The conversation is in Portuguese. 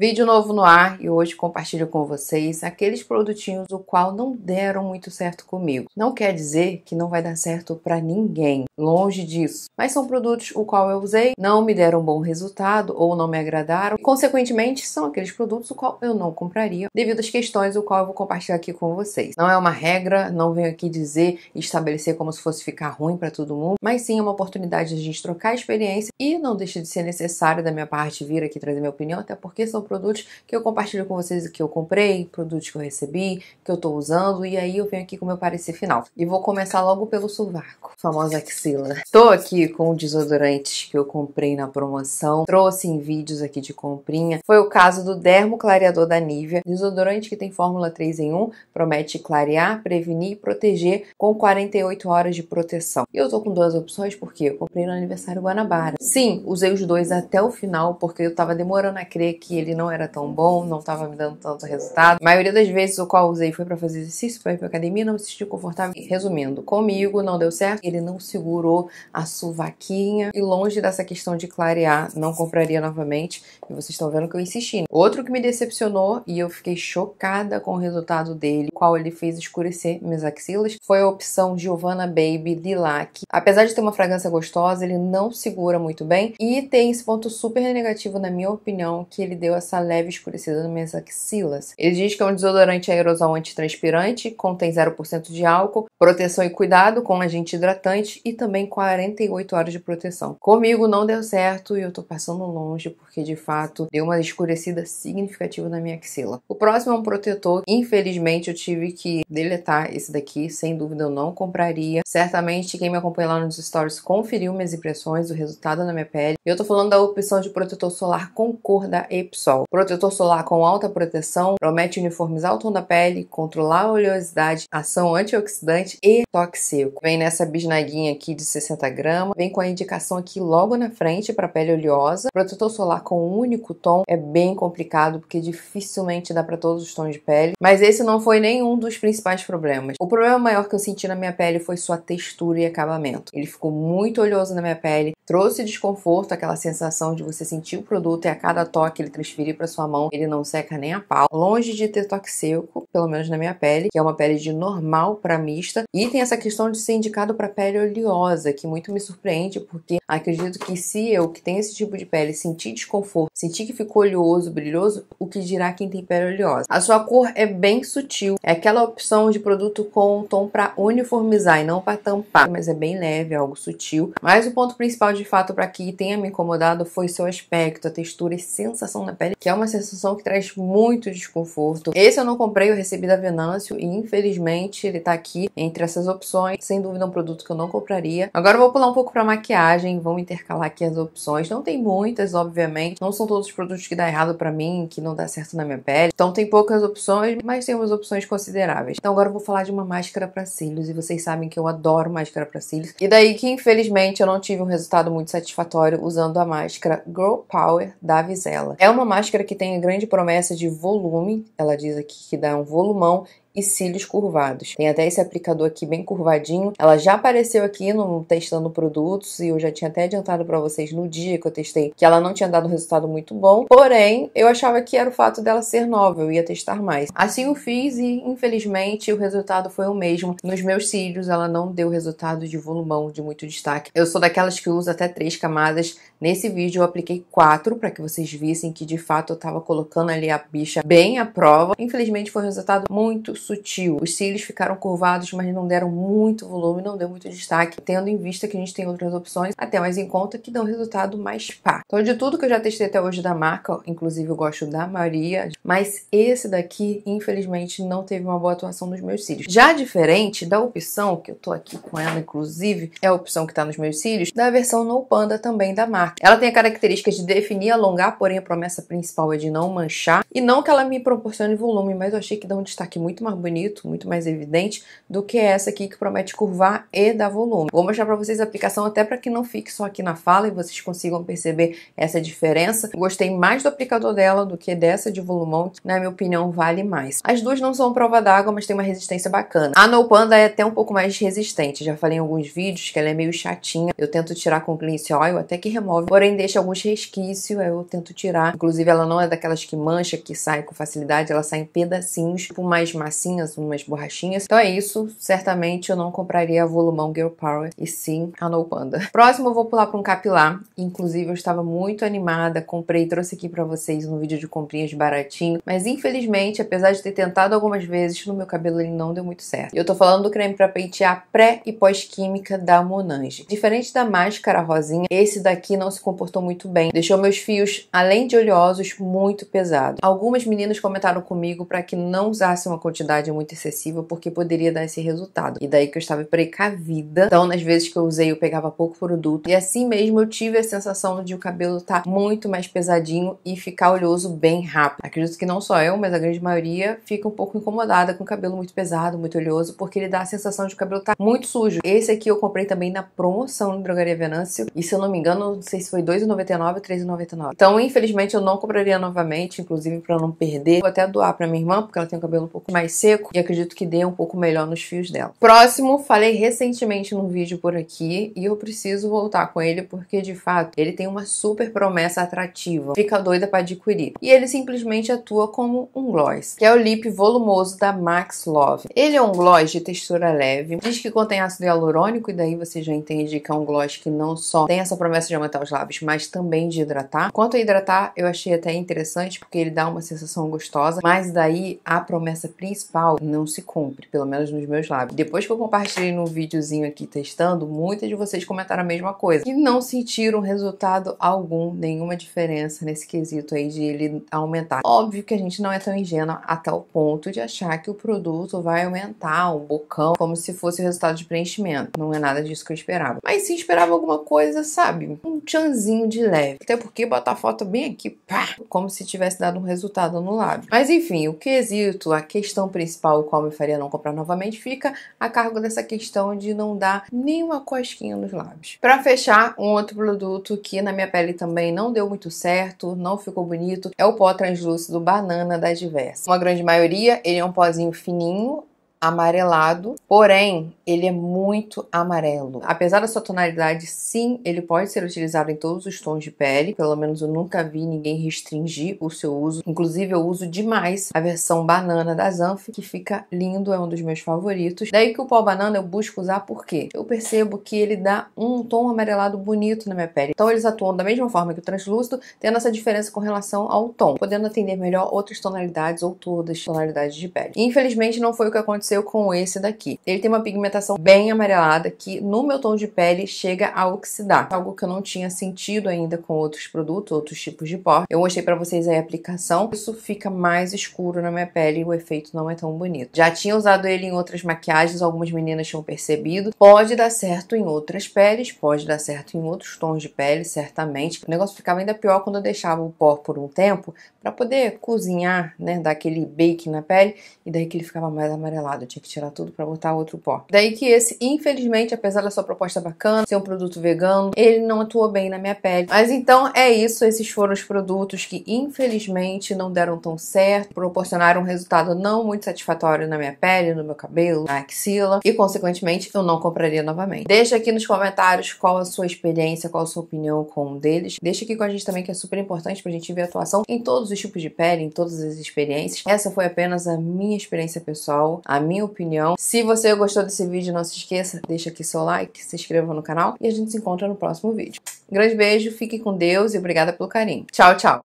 Vídeo novo no ar e hoje compartilho com vocês aqueles produtinhos o qual não deram muito certo comigo. Não quer dizer que não vai dar certo para ninguém, longe disso. Mas são produtos o qual eu usei, não me deram bom resultado ou não me agradaram. E, consequentemente, são aqueles produtos o qual eu não compraria, devido às questões o qual eu vou compartilhar aqui com vocês. Não é uma regra, não venho aqui dizer e estabelecer como se fosse ficar ruim para todo mundo, mas sim uma oportunidade de a gente trocar experiência e não deixa de ser necessário da minha parte vir aqui trazer minha opinião, até porque são produtos que eu compartilho com vocês que eu comprei, produtos que eu recebi, que eu tô usando, e aí eu venho aqui com meu parecer final. E vou começar logo pelo sovaco, famosa axila. Tô aqui com o desodorante que eu comprei na promoção, trouxe em vídeos aqui de comprinha. Foi o caso do Dermo Clareador da Nivea, desodorante que tem fórmula 3 em 1, promete clarear, prevenir e proteger com 48 horas de proteção. E eu tô com duas opções porque eu comprei no aniversário Guanabara. Sim, usei os dois até o final porque eu tava demorando a crer que ele não era tão bom, não estava me dando tanto resultado. A maioria das vezes o qual usei foi para fazer exercício, foi para academia, não me senti confortável. Resumindo, comigo não deu certo, ele não segurou a suvaquinha e longe dessa questão de clarear, não compraria novamente. E vocês estão vendo que eu insisti. Né? Outro que me decepcionou e eu fiquei chocada com o resultado dele, qual ele fez escurecer minhas axilas, foi a opção Giovanna Baby Lilac. Apesar de ter uma fragrância gostosa, ele não segura muito bem e tem esse ponto super negativo na minha opinião que ele deu essa essa leve escurecida nas minhas axilas. Ele diz que é um desodorante aerosol antitranspirante, contém 0% de álcool, proteção e cuidado com agente hidratante e também 48 horas de proteção. Comigo não deu certo e eu tô passando longe porque de fato deu uma escurecida significativa na minha axila. O próximo é um protetor, infelizmente eu tive que deletar esse daqui, sem dúvida eu não compraria. Certamente quem me acompanha lá nos stories conferiu minhas impressões, o resultado na minha pele. Eu tô falando da opção de protetor solar com cor da Epsol sol. Protetor solar com alta proteção promete uniformizar o tom da pele, controlar a oleosidade, ação antioxidante e toque seco. Vem nessa bisnaguinha aqui de 60 gramas, vem com a indicação aqui logo na frente para pele oleosa. Protetor solar com um único tom é bem complicado porque dificilmente dá para todos os tons de pele, mas esse não foi nenhum dos principais problemas. O problema maior que eu senti na minha pele foi sua textura e acabamento. Ele ficou muito oleoso na minha pele, trouxe desconforto, aquela sensação de você sentir o produto e a cada toque ele transferir transferir para sua mão, ele não seca nem a pau. Longe de ter toque seco, pelo menos na minha pele, que é uma pele de normal para mista. E tem essa questão de ser indicado para pele oleosa, que muito me surpreende, porque acredito que se eu, que tenho esse tipo de pele, sentir desconforto, sentir que ficou oleoso, brilhoso, o que dirá quem tem pele oleosa? A sua cor é bem sutil, é aquela opção de produto com um tom para uniformizar e não para tampar, mas é bem leve, é algo sutil. Mas o ponto principal de fato para que tenha me incomodado foi seu aspecto, a textura e sensação na pele pele, que é uma sensação que traz muito desconforto. Esse eu não comprei, eu recebi da Venâncio e infelizmente ele tá aqui entre essas opções. Sem dúvida é um produto que eu não compraria. Agora eu vou pular um pouco pra maquiagem, vou intercalar aqui as opções. Não tem muitas, obviamente. Não são todos os produtos que dá errado pra mim, que não dá certo na minha pele. Então tem poucas opções, mas tem umas opções consideráveis. Então agora eu vou falar de uma máscara para cílios e vocês sabem que eu adoro máscara para cílios. E daí que infelizmente eu não tive um resultado muito satisfatório usando a máscara Grow Power da Visela. É uma máscara máscara que tem a grande promessa de volume, ela diz aqui que dá um volumão e cílios curvados. Tem até esse aplicador aqui bem curvadinho. Ela já apareceu aqui no testando produtos e eu já tinha até adiantado para vocês no dia que eu testei que ela não tinha dado um resultado muito bom. Porém, eu achava que era o fato dela ser nova, eu ia testar mais. Assim eu fiz e infelizmente o resultado foi o mesmo. Nos meus cílios ela não deu resultado de volumão de muito destaque. Eu sou daquelas que usa até três camadas. Nesse vídeo eu apliquei quatro para que vocês vissem que de fato eu estava colocando ali a bicha bem à prova. Infelizmente foi um resultado muito sutil. Os cílios ficaram curvados, mas não deram muito volume, não deu muito destaque, tendo em vista que a gente tem outras opções, até mais em conta, que dão resultado mais pá. Então, de tudo que eu já testei até hoje da marca, inclusive eu gosto da maioria, mas esse daqui, infelizmente, não teve uma boa atuação nos meus cílios. Já diferente da opção, que eu tô aqui com ela, inclusive, é a opção que tá nos meus cílios, da versão No Panda também da marca. Ela tem a característica de definir alongar, porém a promessa principal é de não manchar, e não que ela me proporcione volume, mas eu achei que dá um destaque muito mais bonito, muito mais evidente do que essa aqui que promete curvar e dar volume. Vou mostrar para vocês a aplicação até para que não fique só aqui na fala e vocês consigam perceber essa diferença. Gostei mais do aplicador dela do que dessa de volumão, que, na minha opinião vale mais. As duas não são prova d'água, mas tem uma resistência bacana. A No Panda é até um pouco mais resistente, já falei em alguns vídeos que ela é meio chatinha, eu tento tirar com cleanse oil até que remove, porém deixa alguns resquícios, eu tento tirar. Inclusive ela não é daquelas que mancha, que sai com facilidade, ela sai em pedacinhos, tipo mais macia massinhas, umas borrachinhas. Então é isso. Certamente eu não compraria a Volumão Girl Power e sim a No Panda. Próximo eu vou pular para um capilar. Inclusive eu estava muito animada, comprei trouxe aqui para vocês um vídeo de comprinhas baratinho. Mas infelizmente, apesar de ter tentado algumas vezes, no meu cabelo ele não deu muito certo. Eu tô falando do creme para pentear pré e pós-química da Monange. Diferente da máscara rosinha, esse daqui não se comportou muito bem. Deixou meus fios, além de oleosos, muito pesados. Algumas meninas comentaram comigo para que não usasse uma quantidade quantidade muito excessiva porque poderia dar esse resultado. E daí que eu estava precavida. Então, nas vezes que eu usei, eu pegava pouco produto. E assim mesmo eu tive a sensação de o cabelo estar tá muito mais pesadinho e ficar oleoso bem rápido. Acredito que não só eu, mas a grande maioria fica um pouco incomodada com o cabelo muito pesado, muito oleoso, porque ele dá a sensação de o cabelo estar tá muito sujo. Esse aqui eu comprei também na promoção no Drogaria Venâncio. E se eu não me engano, não sei se foi R$2,99 ou R$3,99. Então, infelizmente, eu não compraria novamente, inclusive para não perder. Vou até doar para minha irmã, porque ela tem o cabelo um pouco mais seco e acredito que dê um pouco melhor nos fios dela. Próximo, falei recentemente num vídeo por aqui e eu preciso voltar com ele porque de fato ele tem uma super promessa atrativa, fica doida para adquirir. E ele simplesmente atua como um gloss, que é o lip volumoso da Max Love. Ele é um gloss de textura leve, diz que contém ácido hialurônico e daí você já entende que é um gloss que não só tem essa promessa de aumentar os lábios, mas também de hidratar. Quanto a hidratar, eu achei até interessante porque ele dá uma sensação gostosa, mas daí a promessa principal principal não se cumpre, pelo menos nos meus lábios. Depois que eu compartilhei no videozinho aqui testando, muitas de vocês comentaram a mesma coisa e não sentiram resultado algum, nenhuma diferença nesse quesito aí de ele aumentar. Óbvio que a gente não é tão ingênua até o ponto de achar que o produto vai aumentar um bocão, como se fosse resultado de preenchimento. Não é nada disso que eu esperava. Mas se esperava alguma coisa, sabe? Um tchanzinho de leve. Até porque botar a foto bem aqui, pá, como se tivesse dado um resultado no lábio. Mas enfim, o quesito, a questão principal, o qual me faria não comprar novamente, fica a cargo dessa questão de não dar nenhuma cosquinha nos lábios. Para fechar, um outro produto que na minha pele também não deu muito certo, não ficou bonito, é o pó translúcido banana da Diversa. Uma grande maioria, ele é um pozinho fininho, amarelado, porém ele é muito amarelo. Apesar da sua tonalidade, sim, ele pode ser utilizado em todos os tons de pele. Pelo menos eu nunca vi ninguém restringir o seu uso. Inclusive eu uso demais a versão banana da Zanf, que fica lindo, é um dos meus favoritos. Daí que o pó banana eu busco usar porque eu percebo que ele dá um tom amarelado bonito na minha pele. Então eles atuam da mesma forma que o translúcido, tendo essa diferença com relação ao tom, podendo atender melhor outras tonalidades ou todas as tonalidades de pele. Infelizmente não foi o que aconteceu aconteceu com esse daqui. Ele tem uma pigmentação bem amarelada que no meu tom de pele chega a oxidar, algo que eu não tinha sentido ainda com outros produtos, outros tipos de pó. Eu mostrei para vocês a aplicação. Isso fica mais escuro na minha pele e o efeito não é tão bonito. Já tinha usado ele em outras maquiagens, algumas meninas tinham percebido. Pode dar certo em outras peles, pode dar certo em outros tons de pele, certamente. O negócio ficava ainda pior quando eu deixava o pó por um tempo para poder cozinhar, né, dar aquele bake na pele e daí que ele ficava mais amarelado eu tinha que tirar tudo para botar outro pó. Daí que esse, infelizmente, apesar da sua proposta bacana, ser um produto vegano, ele não atuou bem na minha pele. Mas então é isso, esses foram os produtos que infelizmente não deram tão certo, proporcionaram um resultado não muito satisfatório na minha pele, no meu cabelo, na axila e consequentemente eu não compraria novamente. Deixa aqui nos comentários qual a sua experiência, qual a sua opinião com um deles. Deixa aqui com a gente também que é super importante pra gente ver a atuação em todos os tipos de pele, em todas as experiências. Essa foi apenas a minha experiência pessoal, a minha minha opinião. Se você gostou desse vídeo, não se esqueça, deixa aqui seu like, se inscreva no canal e a gente se encontra no próximo vídeo. Um grande beijo, fique com Deus e obrigada pelo carinho. Tchau, tchau!